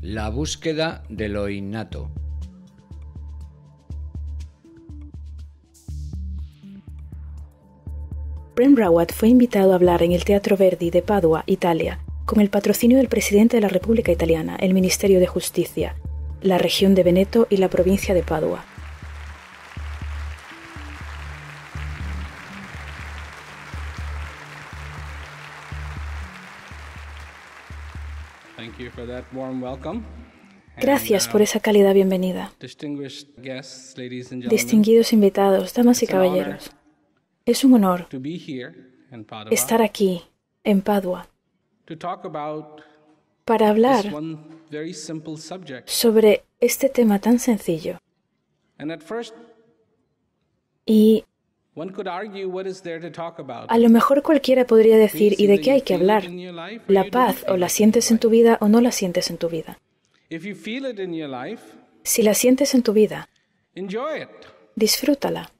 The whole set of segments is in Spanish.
La búsqueda de lo innato. Bren Rawat fue invitado a hablar en el Teatro Verdi de Padua, Italia, con el patrocinio del presidente de la República Italiana, el Ministerio de Justicia, la región de Veneto y la provincia de Padua. Gracias por uh, esa cálida bienvenida. Distinguidos invitados, damas y caballeros, es un honor estar aquí, en Padua, para hablar sobre este tema tan sencillo. Y a lo mejor cualquiera podría decir, ¿y de qué hay que hablar? La paz o la sientes en tu vida o no la sientes en tu vida. Si la sientes en tu vida, disfrútala.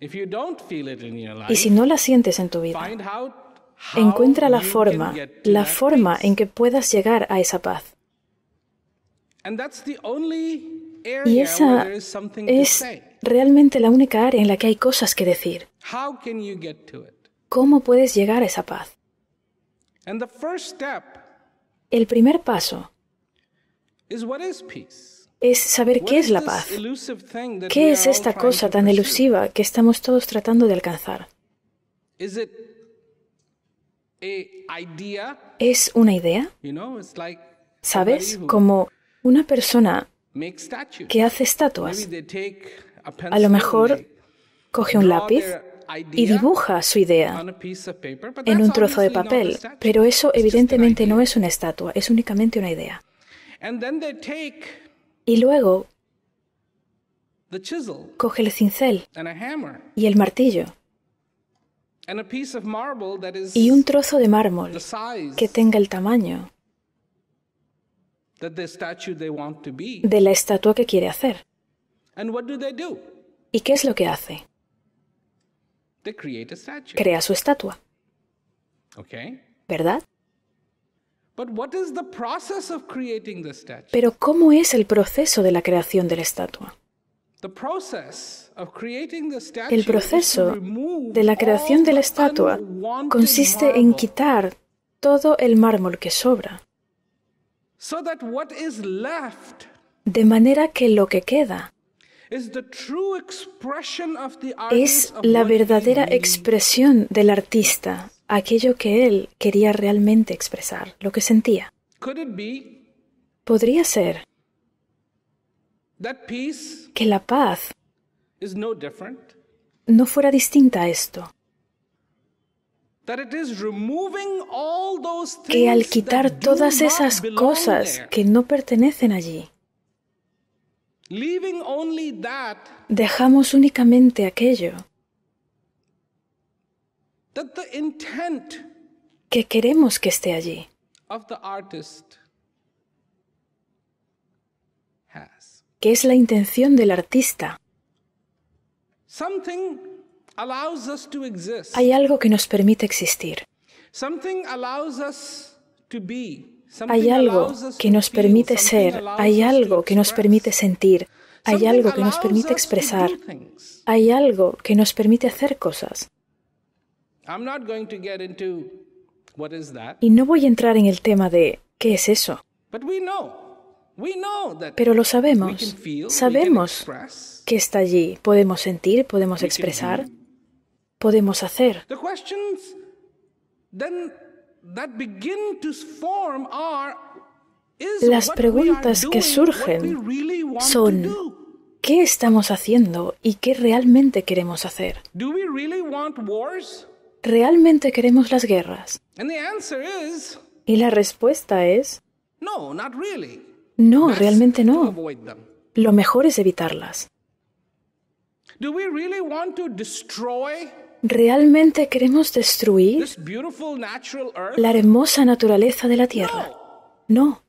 Y si no la sientes en tu vida, encuentra la forma, la forma en que puedas llegar a esa paz. Y esa es realmente la única área en la que hay cosas que decir. ¿Cómo puedes llegar a esa paz? El primer paso es saber qué es la paz. ¿Qué es esta cosa tan elusiva que estamos todos tratando de alcanzar? ¿Es una idea? ¿Sabes? Como una persona que hace estatuas. A lo mejor coge un lápiz y dibuja su idea en un trozo de papel, pero eso evidentemente no es una estatua, es únicamente una idea. Y luego coge el cincel y el martillo y un trozo de mármol que tenga el tamaño de la estatua que quiere hacer. ¿Y qué es lo que hace? Crea su estatua. ¿Verdad? Pero ¿cómo es el proceso de la creación de la estatua? El proceso de la creación de la estatua consiste en quitar todo el mármol que sobra. De manera que lo que queda es la verdadera expresión del artista, aquello que él quería realmente expresar, lo que sentía. Podría ser que la paz no fuera distinta a esto que al quitar todas esas cosas que no pertenecen allí, dejamos únicamente aquello que queremos que esté allí. que es la intención del artista. Hay algo que nos permite existir. Hay algo que nos permite ser, hay algo que nos permite sentir, hay algo que nos permite expresar, hay algo que nos permite hacer cosas. Y no voy a entrar en el tema de qué es eso. Pero lo sabemos. Sabemos que está allí. Podemos sentir, podemos expresar, hacer. Las preguntas que surgen son, ¿qué estamos haciendo y qué realmente queremos hacer? ¿Realmente queremos las guerras? Y la respuesta es, no, realmente no. Lo mejor es evitarlas. ¿Realmente queremos destruir la hermosa naturaleza de la Tierra? No.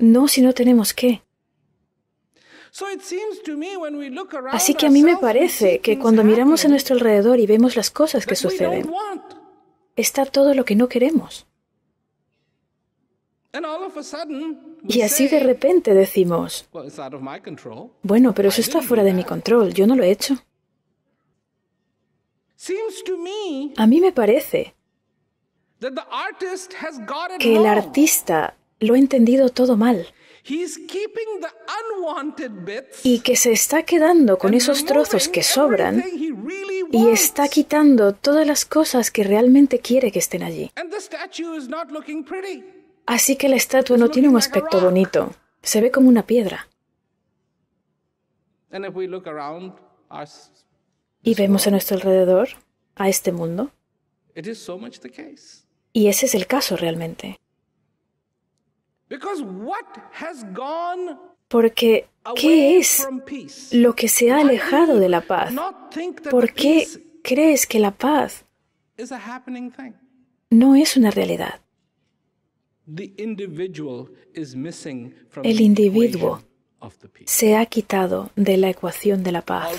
No si no tenemos que. Así que a mí me parece que cuando miramos a nuestro alrededor y vemos las cosas que suceden, está todo lo que no queremos. Y así de repente decimos, bueno, pero eso está fuera de mi control, yo no lo he hecho. A mí me parece que el artista lo ha entendido todo mal y que se está quedando con esos trozos que sobran y está quitando todas las cosas que realmente quiere que estén allí. Así que la estatua no tiene un aspecto bonito, se ve como una piedra y vemos a nuestro alrededor, a este mundo. Y ese es el caso realmente. Porque, ¿qué es lo que se ha alejado de la paz? ¿Por qué crees que la paz no es una realidad? El individuo se ha quitado de la ecuación de la paz.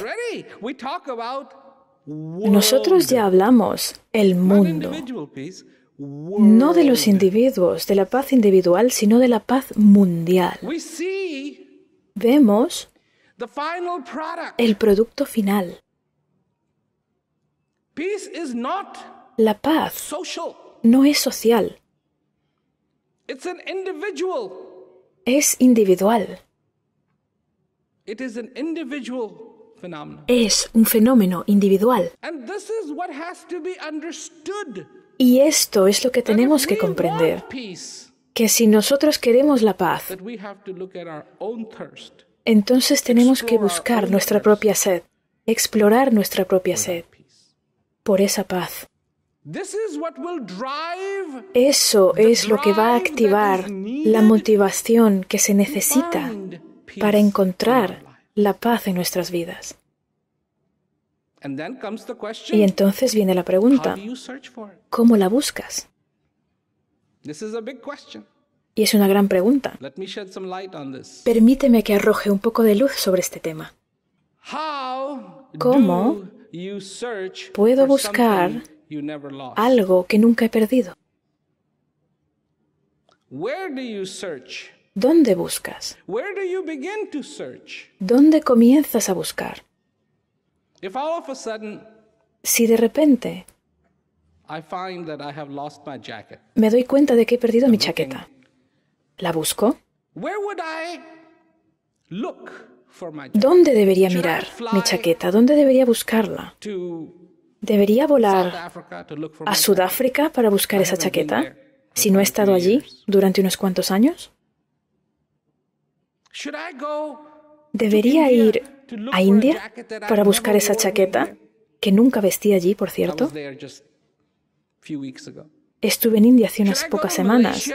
Nosotros ya hablamos el mundo, no de los individuos, de la paz individual, sino de la paz mundial. Vemos el producto final. La paz no es social. Es individual. Es un fenómeno individual. Y esto es lo que tenemos que comprender. Que si nosotros queremos la paz, entonces tenemos que buscar nuestra propia sed, explorar nuestra propia sed por esa paz. Eso es lo que va a activar la motivación que se necesita para encontrar la paz en nuestras vidas. Y entonces viene la pregunta, ¿cómo la buscas? Y es una gran pregunta. Permíteme que arroje un poco de luz sobre este tema. ¿Cómo puedo buscar algo que nunca he perdido? ¿Dónde buscas? ¿Dónde comienzas a buscar? si de repente me doy cuenta de que he perdido mi chaqueta, ¿la busco? ¿Dónde debería mirar mi chaqueta? ¿Dónde debería buscarla? ¿Debería volar a Sudáfrica para buscar esa chaqueta si no he estado allí durante unos cuantos años? ¿Debería ir a India para buscar esa chaqueta? Que nunca vestí allí, por cierto. Estuve en India hace unas pocas semanas.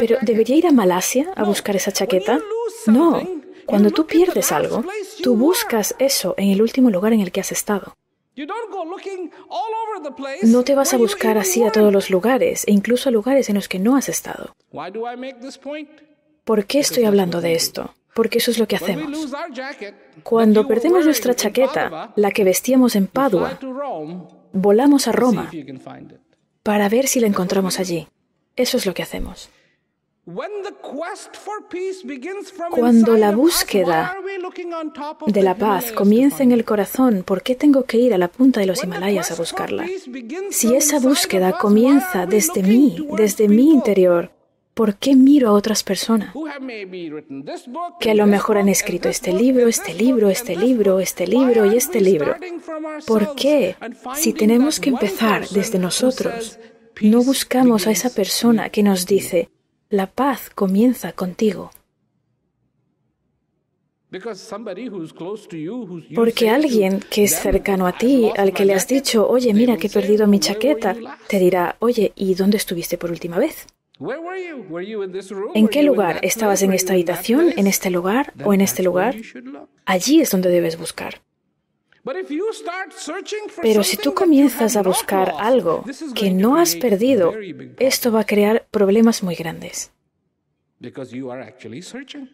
Pero ¿debería ir a Malasia a buscar esa chaqueta? No. Cuando tú pierdes algo, tú buscas eso en el último lugar en el que has estado. No te vas a buscar así a todos los lugares e incluso a lugares en los que no has estado. ¿Por qué estoy hablando de esto? Porque eso es lo que hacemos. Cuando perdemos nuestra chaqueta, la que vestíamos en Padua, volamos a Roma para ver si la encontramos allí. Eso es lo que hacemos. Cuando la búsqueda de la paz comienza en el corazón, ¿por qué tengo que ir a la punta de los Himalayas a buscarla? Si esa búsqueda comienza desde mí, desde mi interior, ¿Por qué miro a otras personas que a lo mejor han escrito este, este, este, este libro, este libro, este libro, este libro y este libro? ¿Por qué, si tenemos que empezar desde nosotros, no buscamos a esa persona que nos dice, la paz comienza contigo? Porque alguien que es cercano a ti, al que le has dicho, oye, mira que he perdido mi chaqueta, te dirá, oye, ¿y dónde estuviste por última vez? ¿En qué lugar? ¿Estabas en esta habitación, en este lugar o en este lugar? Allí es donde debes buscar. Pero si tú comienzas a buscar algo que no has perdido, esto va a crear problemas muy grandes.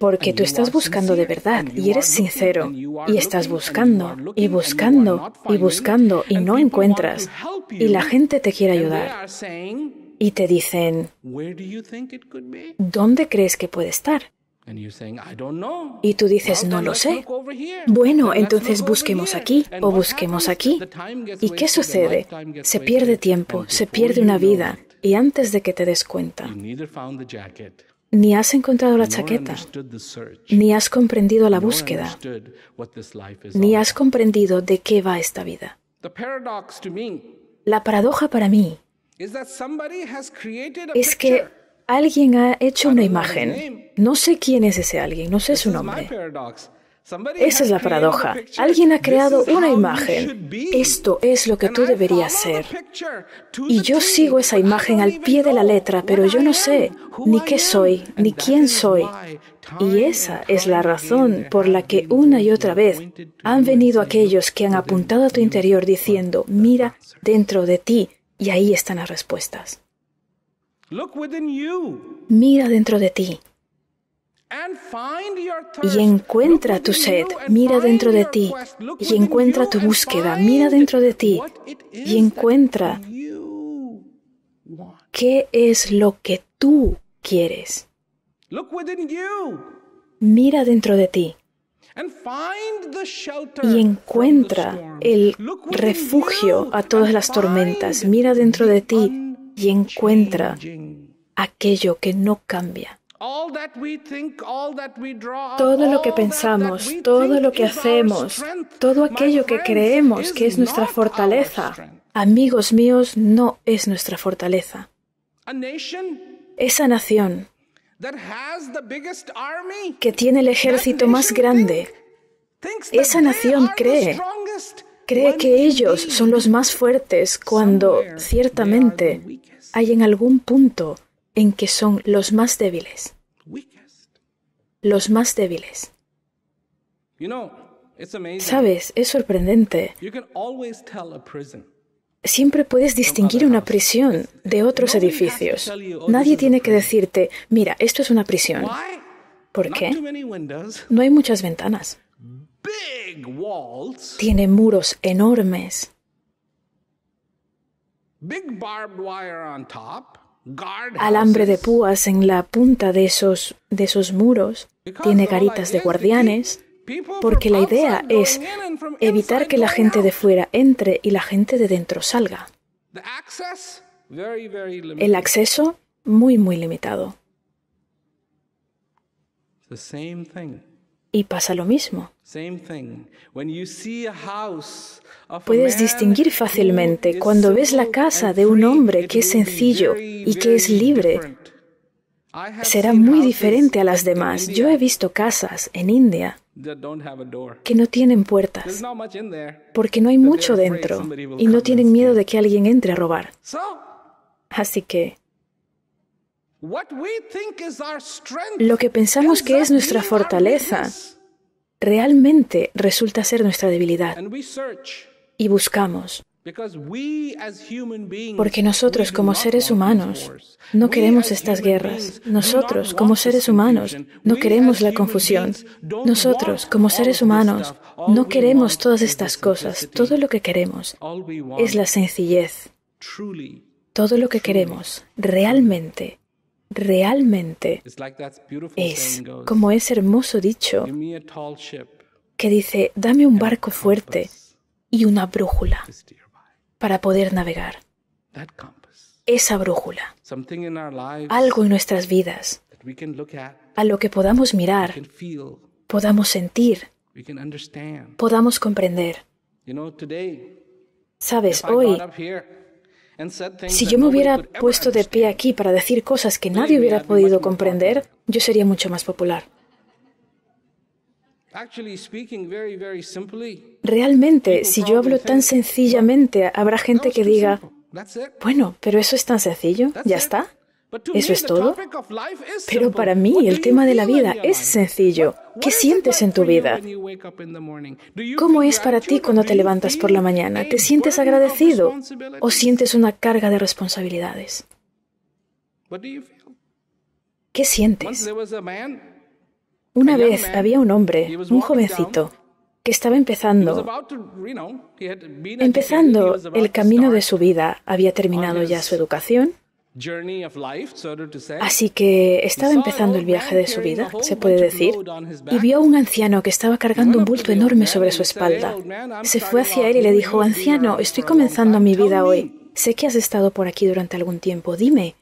Porque tú estás buscando de verdad y eres sincero y estás buscando y buscando y buscando y no encuentras y la gente te quiere ayudar y te dicen, ¿dónde crees que puede estar? Y tú dices, no lo sé. Bueno, entonces busquemos aquí o busquemos aquí. ¿Y qué sucede? Se pierde tiempo, se pierde una vida, y antes de que te des cuenta, ni has encontrado la chaqueta, ni has comprendido la búsqueda, ni has comprendido de qué va esta vida. La paradoja para mí es que alguien ha hecho una imagen. No sé quién es ese alguien, no sé su nombre. Esa es la paradoja. Alguien ha creado una imagen. Esto es lo que tú deberías ser. Y yo sigo esa imagen al pie de la letra, pero yo no sé ni qué soy, ni quién soy. Y esa es la razón por la que una y otra vez han venido aquellos que han apuntado a tu interior diciendo, mira dentro de ti, y ahí están las respuestas. Mira dentro de ti. Y encuentra tu sed, mira dentro de ti, y encuentra tu búsqueda, mira dentro de ti, y encuentra qué es lo que tú quieres. Mira dentro de ti y encuentra el refugio a todas las tormentas. Mira dentro de ti y encuentra aquello que no cambia. Todo lo que pensamos, todo lo que hacemos, todo aquello que creemos que es nuestra fortaleza, amigos míos, no es nuestra fortaleza. Esa nación que tiene el ejército más grande. Esa nación cree, cree que ellos son los más fuertes cuando ciertamente hay en algún punto en que son los más débiles. Los más débiles. Sabes, es sorprendente. Siempre puedes distinguir una prisión de otros edificios. Nadie tiene que decirte, mira, esto es una prisión. ¿Por qué? No hay muchas ventanas. Tiene muros enormes. Alambre de púas en la punta de esos, de esos muros. Tiene garitas de guardianes porque la idea es evitar que la gente de fuera entre y la gente de dentro salga. El acceso muy, muy limitado. Y pasa lo mismo. Puedes distinguir fácilmente cuando ves la casa de un hombre que es sencillo y que es libre será muy diferente a las demás. Yo he visto casas en India que no tienen puertas porque no hay mucho dentro y no tienen miedo de que alguien entre a robar. Así que lo que pensamos que es nuestra fortaleza realmente resulta ser nuestra debilidad. Y buscamos. Porque nosotros como seres humanos no queremos estas guerras. Nosotros como seres humanos no queremos la confusión. Nosotros como seres humanos no queremos todas estas cosas. Todo lo que queremos es la sencillez. Todo lo que queremos realmente realmente es, como es hermoso dicho, que dice, dame un barco fuerte y una brújula para poder navegar. Esa brújula. Algo en nuestras vidas. A lo que podamos mirar, podamos sentir, podamos comprender. Sabes, hoy, si yo me hubiera puesto de pie aquí para decir cosas que nadie hubiera podido comprender, yo sería mucho más popular. Realmente, si yo hablo tan sencillamente, habrá gente que diga, bueno, pero eso es tan sencillo, ya está. ¿Eso es todo? Pero para mí el tema de la vida es sencillo. ¿Qué sientes en tu vida? ¿Cómo es para ti cuando te levantas por la mañana? ¿Te sientes agradecido o sientes una carga de responsabilidades? ¿Qué sientes? Una vez había un hombre, un jovencito, que estaba empezando, empezando el camino de su vida, había terminado ya su educación, así que estaba empezando el viaje de su vida, se puede decir, y vio a un anciano que estaba cargando un bulto enorme sobre su espalda. Se fue hacia él y le dijo, anciano, estoy comenzando mi vida hoy. Sé que has estado por aquí durante algún tiempo, dime,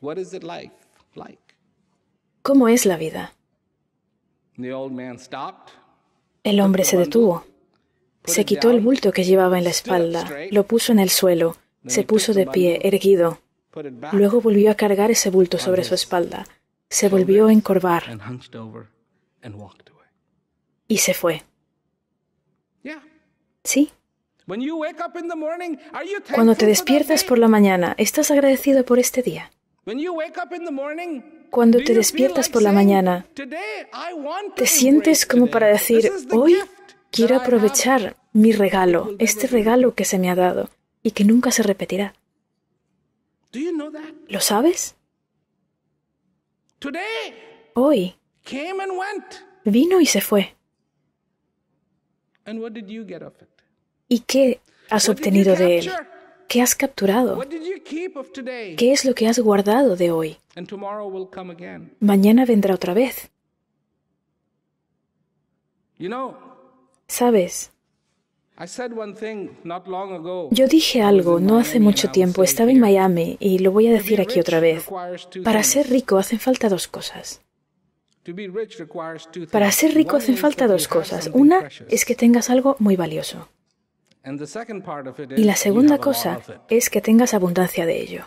¿cómo es la vida? El hombre se detuvo. Se quitó el bulto que llevaba en la espalda, lo puso en el suelo, se puso de pie, erguido. Luego volvió a cargar ese bulto sobre su espalda, se volvió a encorvar y se fue. Sí. Cuando te despiertas por la mañana, ¿estás agradecido por este día? Cuando te despiertas por la mañana, ¿te sientes como para decir, hoy quiero aprovechar mi regalo, este regalo que se me ha dado y que nunca se repetirá? ¿Lo sabes? Hoy vino y se fue. ¿Y qué has obtenido de él? ¿Qué has capturado? ¿Qué es lo que has guardado de hoy? Mañana vendrá otra vez. ¿Sabes? Yo dije algo no hace mucho tiempo, estaba en Miami y lo voy a decir aquí otra vez. Para ser rico hacen falta dos cosas. Para ser rico hacen falta dos cosas. Una es que tengas algo muy valioso. Y la segunda cosa es que tengas abundancia de ello.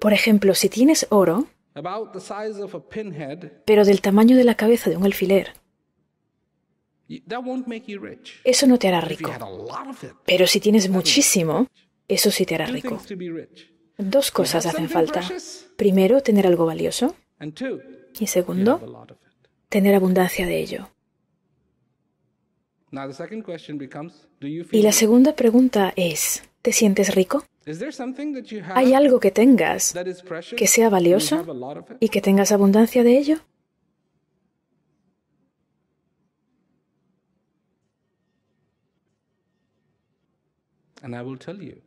Por ejemplo, si tienes oro, pero del tamaño de la cabeza de un alfiler, eso no te hará rico. Pero si tienes muchísimo, eso sí te hará rico. Dos cosas hacen falta. Primero, tener algo valioso. Y segundo, tener abundancia de ello. Y la segunda pregunta es, ¿te sientes rico? ¿Hay algo que tengas que sea valioso y que tengas abundancia de ello?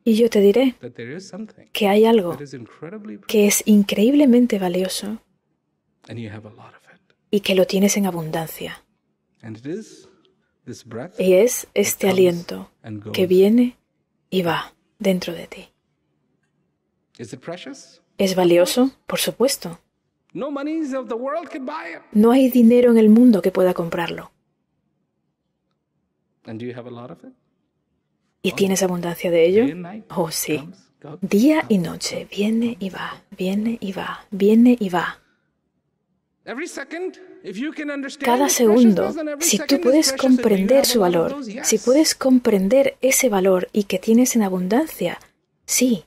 Y yo te diré que hay algo que es increíblemente valioso y que lo tienes en abundancia y es este aliento que viene y va dentro de ti. ¿Es valioso? Por supuesto. No hay dinero en el mundo que pueda comprarlo. ¿Y oh. tienes abundancia de ello? Oh, sí. Día y noche, viene y va, viene y va, viene y va. Cada segundo, si tú puedes comprender su valor, si puedes comprender ese valor y que tienes en abundancia, sí.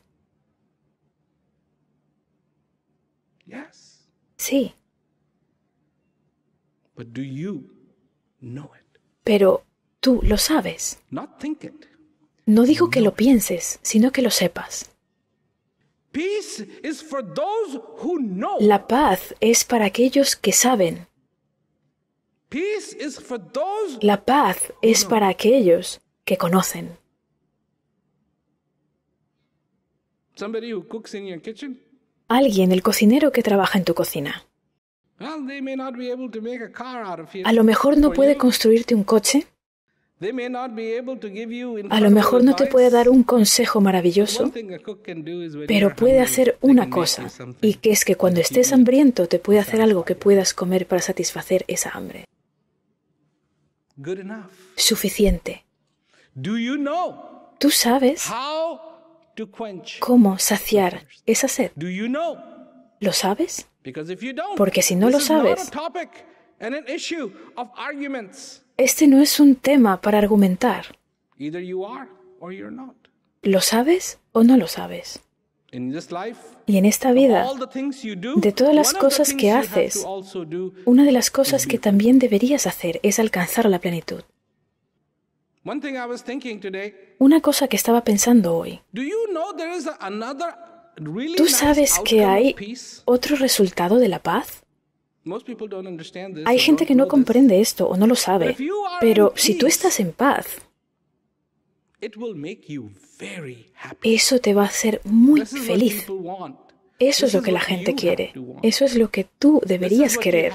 Sí. Pero tú lo sabes. No digo que lo pienses, sino que lo sepas. La paz es para aquellos que saben. La paz es para aquellos que conocen. Alguien, el cocinero que trabaja en tu cocina. A lo mejor no puede construirte un coche a lo mejor no te puede dar un consejo maravilloso, pero puede hacer una cosa, y que es que cuando estés hambriento te puede hacer algo que puedas comer para satisfacer esa hambre. Suficiente. ¿Tú sabes cómo saciar esa sed? ¿Lo sabes? Porque si no lo sabes, este no es un tema para argumentar. ¿Lo sabes o no lo sabes? Y en esta vida, de todas las cosas que haces, una de las cosas que también deberías hacer es alcanzar la plenitud. Una cosa que estaba pensando hoy. ¿Tú sabes que hay otro resultado de la paz? Hay gente que no comprende esto o no lo sabe, pero si tú estás en paz, eso te va a hacer muy feliz. Eso es lo que la gente quiere. Eso es lo que tú deberías querer.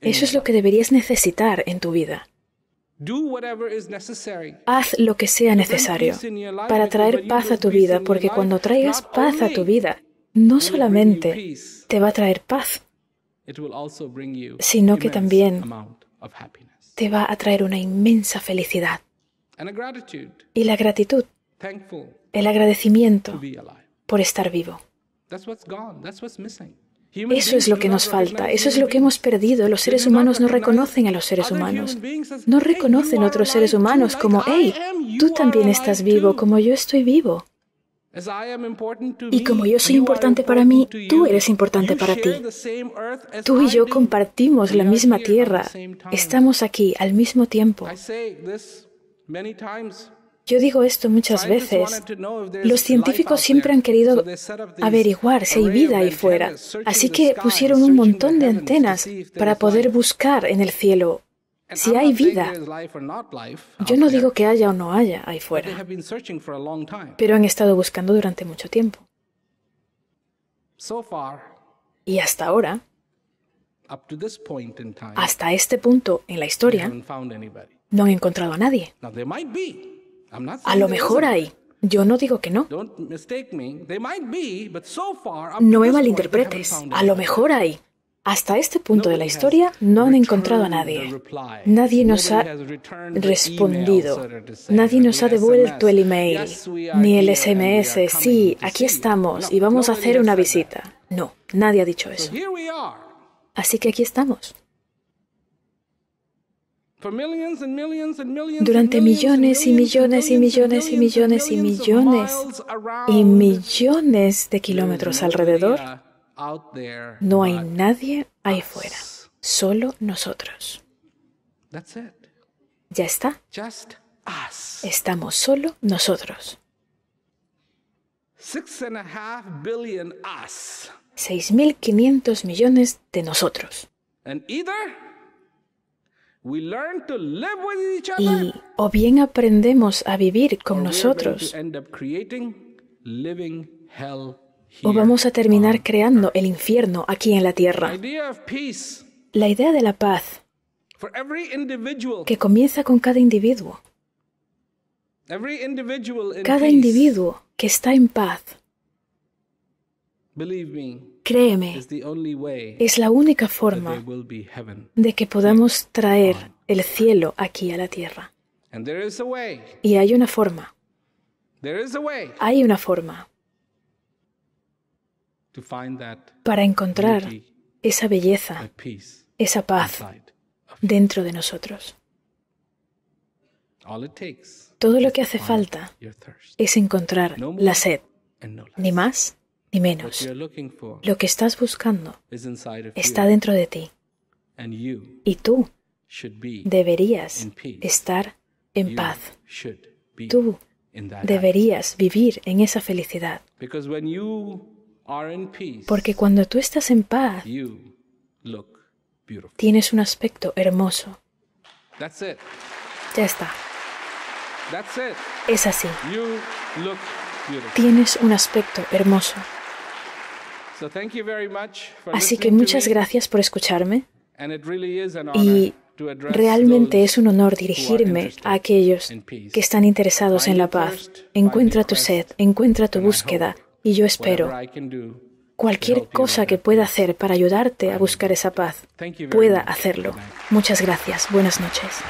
Eso es lo que deberías necesitar en tu vida. Haz lo que sea necesario para traer paz a tu vida, porque cuando traigas paz a tu vida, no solamente te va a traer paz, sino que también te va a traer una inmensa felicidad. Y la gratitud, el agradecimiento por estar vivo. Eso es lo que nos falta, eso es lo que hemos perdido. Los seres humanos no reconocen a los seres humanos. No reconocen a otros seres humanos como, hey, tú también estás vivo, como yo estoy vivo. Y como yo soy importante para mí, tú eres importante para ti. Tú y yo compartimos la misma tierra. Estamos aquí al mismo tiempo. Yo digo esto muchas veces. Los científicos siempre han querido averiguar si hay vida ahí fuera. Así que pusieron un montón de antenas para poder buscar en el cielo si hay vida. Yo no digo que haya o no haya ahí fuera, pero han estado buscando durante mucho tiempo. Y hasta ahora, hasta este punto en la historia, no han encontrado a nadie. A lo mejor hay. Yo no digo que no. No me malinterpretes. A lo mejor hay. Hasta este punto de la historia no han encontrado a nadie. Nadie nos ha respondido. Nadie nos ha devuelto el email, ni el SMS. Sí, aquí estamos y vamos a hacer una visita. No, nadie ha dicho eso. Así que aquí estamos. Durante millones y millones y millones y millones y millones y millones de kilómetros alrededor, no hay nadie ahí fuera, solo nosotros. Ya está. Estamos solo nosotros. Seis mil quinientos millones de nosotros. Y o bien aprendemos a vivir con nosotros, o vamos a terminar creando el infierno aquí en la tierra. La idea de la paz que comienza con cada individuo. Cada individuo que está en paz, créeme, es la única forma de que podamos traer el cielo aquí a la tierra. Y hay una forma. Hay una forma para encontrar esa belleza, esa paz dentro de nosotros. Todo lo que hace falta es encontrar la sed, ni más ni menos. Lo que estás buscando está dentro de ti y tú deberías estar en paz. Tú deberías vivir en esa felicidad. Porque cuando tú estás en paz, tienes un aspecto hermoso. Ya está. Es así. Tienes un aspecto hermoso. Así que muchas gracias por escucharme. Y realmente es un honor dirigirme a aquellos que están interesados en la paz. Encuentra tu sed, encuentra tu búsqueda y yo espero cualquier cosa que pueda hacer para ayudarte a buscar esa paz, pueda hacerlo. Muchas gracias. Buenas noches.